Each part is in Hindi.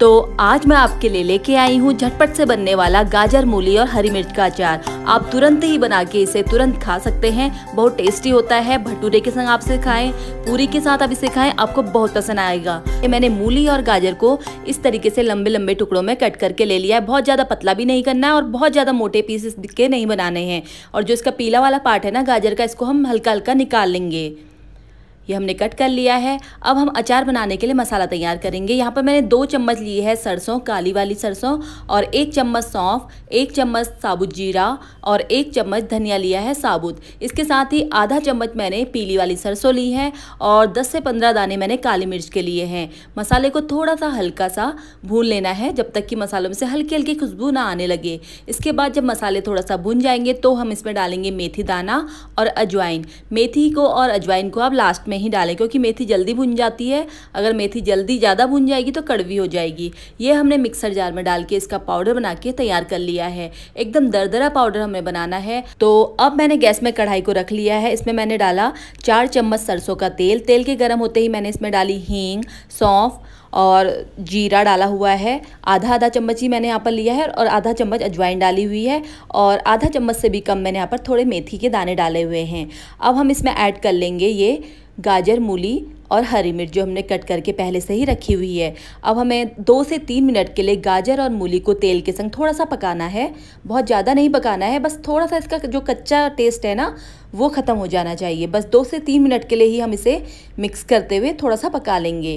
तो आज मैं आपके लिए लेके आई हूँ झटपट से बनने वाला गाजर मूली और हरी मिर्च का अचार आप तुरंत ही बना के इसे तुरंत खा सकते हैं बहुत टेस्टी होता है भटूरे के संग आप इसे खाएं पूरी के साथ आप इसे खाएं आपको बहुत पसंद आएगा मैंने मूली और गाजर को इस तरीके से लंबे लंबे टुकड़ों में कट करके ले लिया है बहुत ज़्यादा पतला भी नहीं करना है और बहुत ज़्यादा मोटे पीसेस के नहीं बनाने हैं और जो इसका पीला वाला पार्ट है ना गाजर का इसको हम हल्का हल्का निकाल लेंगे ये हमने कट कर लिया है अब हम अचार बनाने के लिए मसाला तैयार करेंगे यहाँ पर मैंने दो चम्मच लिए है सरसों काली वाली सरसों और एक चम्मच सौंफ एक चम्मच साबुत जीरा और एक चम्मच धनिया लिया है साबुत इसके साथ ही आधा चम्मच मैंने पीली वाली सरसों ली है और 10 से 15 दाने मैंने काली मिर्च के लिए हैं मसाले को थोड़ा सा हल्का सा भून लेना है जब तक कि मसालों में से हल्की हल्की खुशबू ना आने लगे इसके बाद जब मसाले थोड़ा सा भून जाएंगे तो हम इसमें डालेंगे मेथी दाना और अजवाइन मेथी को और अजवाइन को आप लास्ट में नहीं डालें क्योंकि मेथी जल्दी भुन जाती है अगर मेथी जल्दी ज़्यादा भुन जाएगी तो कड़वी हो जाएगी ये हमने मिक्सर जार में डाल के इसका पाउडर बना के तैयार कर लिया है एकदम दरदरा पाउडर हमें बनाना है तो अब मैंने गैस में कढ़ाई को रख लिया है इसमें मैंने डाला चार चम्मच सरसों का तेल तेल के गर्म होते ही मैंने इसमें डाली हींग सौंफ और जीरा डाला हुआ है आधा आधा चम्मच ही मैंने यहाँ पर लिया है और आधा चम्मच अजवाइन डाली हुई है और आधा चम्मच से भी कम मैंने यहाँ पर थोड़े मेथी के दाने डाले हुए हैं अब हम इसमें ऐड कर लेंगे ये गाजर मूली और हरी मिर्च जो हमने कट करके पहले से ही रखी हुई है अब हमें दो से तीन मिनट के लिए गाजर और मूली को तेल के संग थोड़ा सा पकाना है बहुत ज़्यादा नहीं पकाना है बस थोड़ा सा इसका जो कच्चा टेस्ट है ना वो ख़त्म हो जाना चाहिए बस दो से तीन मिनट के लिए ही हम इसे मिक्स करते हुए थोड़ा सा पका लेंगे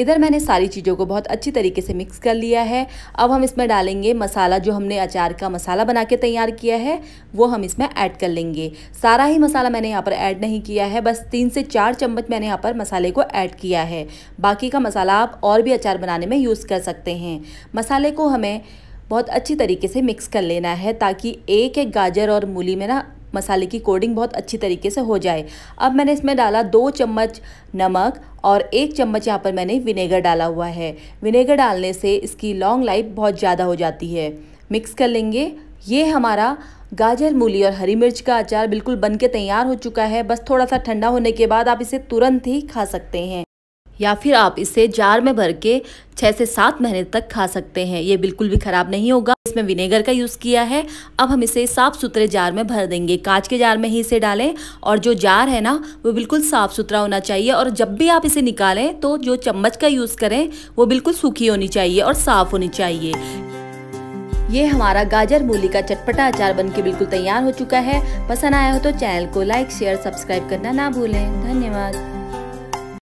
इधर मैंने सारी चीज़ों को बहुत अच्छी तरीके से मिक्स कर लिया है अब हम इसमें डालेंगे मसाला जो हमने अचार का मसाला बना के तैयार किया है वो हम इसमें ऐड कर लेंगे सारा ही मसाला मैंने यहाँ पर ऐड नहीं किया है बस तीन से चार चम्मच मैंने यहाँ पर मसाले को ऐड किया है बाकी का मसाला आप और भी अचार बनाने में यूज़ कर सकते हैं मसाले को हमें बहुत अच्छी तरीके से मिक्स कर लेना है ताकि एक एक गाजर और मूली में ना मसाले की कोडिंग बहुत अच्छी तरीके से हो जाए अब मैंने इसमें डाला दो चम्मच नमक और एक चम्मच यहाँ पर मैंने विनेगर डाला हुआ है विनेगर डालने से इसकी लॉन्ग लाइफ बहुत ज़्यादा हो जाती है मिक्स कर लेंगे ये हमारा गाजर मूली और हरी मिर्च का अचार बिल्कुल बन के तैयार हो चुका है बस थोड़ा सा ठंडा होने के बाद आप इसे तुरंत ही खा सकते हैं या फिर आप इसे जार में भर के छः से सात महीने तक खा सकते हैं ये बिल्कुल भी ख़राब नहीं होगा इसमें विनेगर का यूज़ किया है अब हम इसे साफ़ सुथरे जार में भर देंगे कांच के जार में ही इसे डालें और जो जार है ना वो बिल्कुल साफ़ सुथरा होना चाहिए और जब भी आप इसे निकालें तो जो चम्मच का यूज़ करें वो बिल्कुल सूखी होनी चाहिए और साफ़ होनी चाहिए ये हमारा गाजर मूली का चटपटा अचार बन के बिल्कुल तैयार हो चुका है पसंद आया हो तो चैनल को लाइक शेयर सब्सक्राइब करना ना भूलें धन्यवाद